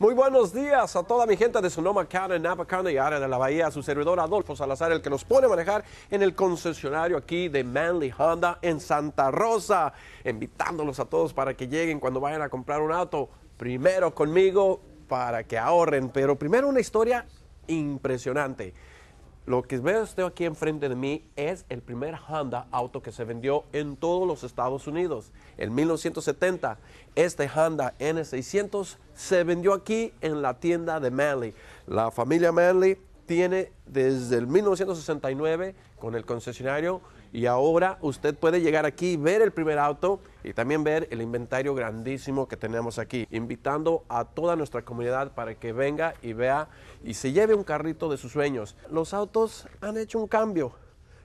Muy buenos días a toda mi gente de Sonoma County, Napa County y área de la Bahía. A su servidor Adolfo Salazar, el que nos pone a manejar en el concesionario aquí de Manly Honda en Santa Rosa. Invitándolos a todos para que lleguen cuando vayan a comprar un auto. Primero conmigo para que ahorren, pero primero una historia impresionante. Lo que veo aquí enfrente de mí es el primer Honda auto que se vendió en todos los Estados Unidos. En 1970, este Honda N600 se vendió aquí en la tienda de Manly. La familia Manly tiene desde el 1969 con el concesionario y ahora usted puede llegar aquí, ver el primer auto y también ver el inventario grandísimo que tenemos aquí, invitando a toda nuestra comunidad para que venga y vea y se lleve un carrito de sus sueños. Los autos han hecho un cambio,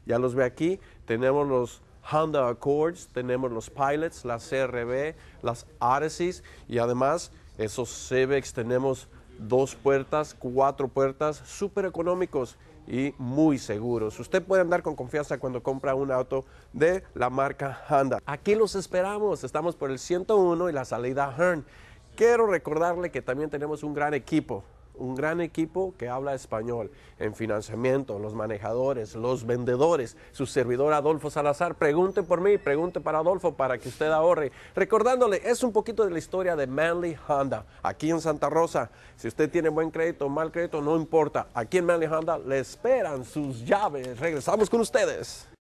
ya los ve aquí, tenemos los Honda Accords, tenemos los Pilots, las CRB, las Odyssey y además esos cvex tenemos dos puertas, cuatro puertas, súper económicos y muy seguros. Usted puede andar con confianza cuando compra un auto de la marca Honda. Aquí los esperamos. Estamos por el 101 y la salida Hearn. Quiero recordarle que también tenemos un gran equipo un gran equipo que habla español en financiamiento, los manejadores, los vendedores, su servidor Adolfo Salazar. Pregunte por mí, pregunte para Adolfo para que usted ahorre. Recordándole, es un poquito de la historia de Manly Honda aquí en Santa Rosa. Si usted tiene buen crédito o mal crédito, no importa. Aquí en Manly Honda le esperan sus llaves. Regresamos con ustedes.